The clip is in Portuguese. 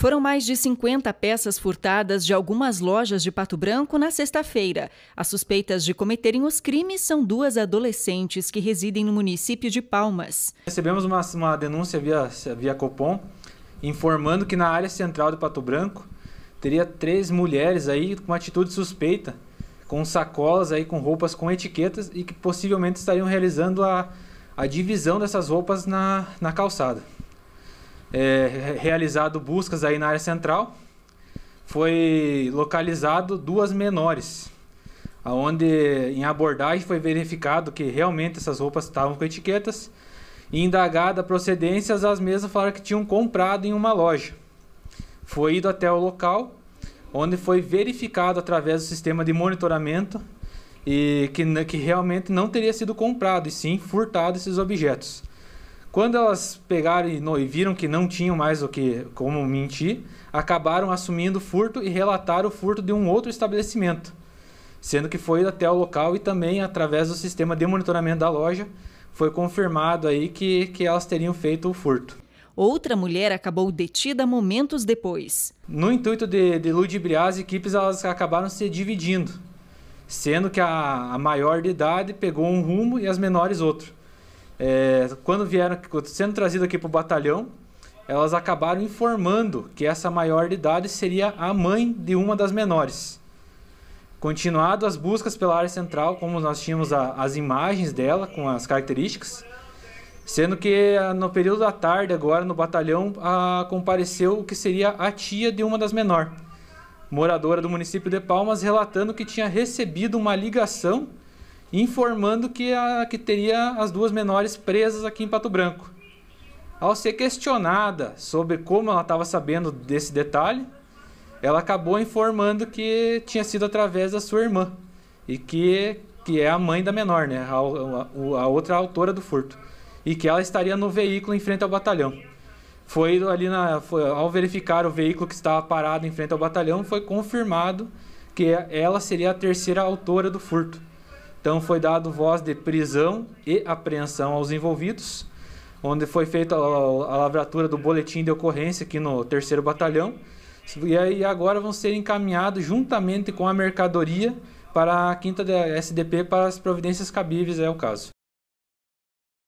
Foram mais de 50 peças furtadas de algumas lojas de Pato Branco na sexta-feira. As suspeitas de cometerem os crimes são duas adolescentes que residem no município de Palmas. Recebemos uma, uma denúncia via, via Copom informando que na área central de Pato Branco teria três mulheres aí com atitude suspeita, com sacolas aí com roupas com etiquetas e que possivelmente estariam realizando a, a divisão dessas roupas na, na calçada é, realizado buscas aí na área central, foi localizado duas menores, aonde em abordagem foi verificado que realmente essas roupas estavam com etiquetas e indagada a procedência, as mesmas falaram que tinham comprado em uma loja. Foi ido até o local, onde foi verificado através do sistema de monitoramento e que, que realmente não teria sido comprado, e sim furtado esses objetos. Quando elas pegaram e, no, e viram que não tinham mais o que como mentir, acabaram assumindo furto e relataram o furto de um outro estabelecimento, sendo que foi até o local e também através do sistema de monitoramento da loja foi confirmado aí que, que elas teriam feito o furto. Outra mulher acabou detida momentos depois. No intuito de, de ludibriar as equipes, elas acabaram se dividindo, sendo que a, a maior de idade pegou um rumo e as menores outro é, quando vieram sendo trazido aqui para o batalhão, elas acabaram informando que essa maior de idade seria a mãe de uma das menores. Continuado as buscas pela área central, como nós tínhamos a, as imagens dela com as características, sendo que ah, no período da tarde agora no batalhão a, compareceu o que seria a tia de uma das menores, moradora do município de Palmas, relatando que tinha recebido uma ligação informando que, a, que teria as duas menores presas aqui em Pato Branco. Ao ser questionada sobre como ela estava sabendo desse detalhe, ela acabou informando que tinha sido através da sua irmã e que, que é a mãe da menor, né? A, a, a outra autora do furto e que ela estaria no veículo em frente ao batalhão. Foi ali na, foi, ao verificar o veículo que estava parado em frente ao batalhão, foi confirmado que ela seria a terceira autora do furto. Então foi dado voz de prisão e apreensão aos envolvidos, onde foi feita a, a lavratura do boletim de ocorrência aqui no 3 Batalhão. E aí agora vão ser encaminhados juntamente com a mercadoria para a quinta SDP para as providências cabíveis, é o caso.